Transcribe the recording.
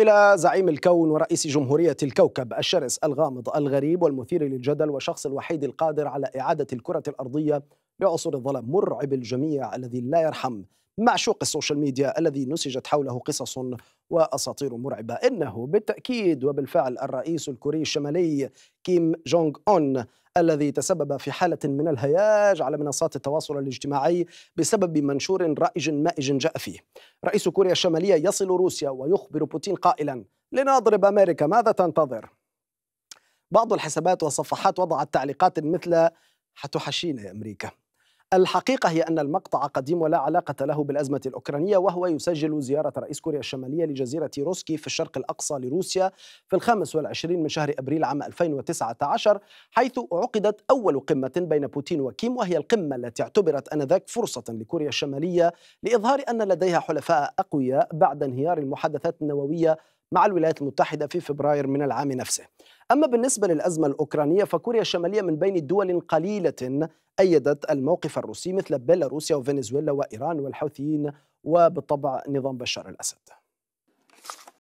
إلى زعيم الكون ورئيس جمهورية الكوكب الشرس الغامض الغريب والمثير للجدل وشخص الوحيد القادر على إعادة الكرة الأرضية لعصور الظلام مرعب الجميع الذي لا يرحم معشوق السوشيال ميديا الذي نسجت حوله قصص وأساطير مرعبة إنه بالتأكيد وبالفعل الرئيس الكوري الشمالي كيم جونغ أون الذي تسبب في حالة من الهياج على منصات التواصل الاجتماعي بسبب منشور رائج مائج جاء فيه رئيس كوريا الشمالية يصل روسيا ويخبر بوتين قائلا لنضرب أمريكا ماذا تنتظر؟ بعض الحسابات والصفحات وضعت تعليقات مثل حتحشينا يا أمريكا الحقيقة هي أن المقطع قديم ولا علاقة له بالأزمة الأوكرانية وهو يسجل زيارة رئيس كوريا الشمالية لجزيرة روسكي في الشرق الأقصى لروسيا في الخامس والعشرين من شهر أبريل عام 2019 حيث عقدت أول قمة بين بوتين وكيم وهي القمة التي اعتبرت أنذاك فرصة لكوريا الشمالية لإظهار أن لديها حلفاء أقوياء بعد انهيار المحادثات النووية مع الولايات المتحدة في فبراير من العام نفسه أما بالنسبة للأزمة الأوكرانية فكوريا الشمالية من بين الدول قليلة أيدت الموقف الروسي مثل بيلاروسيا وفنزويلا وإيران والحوثيين وبالطبع نظام بشار الأسد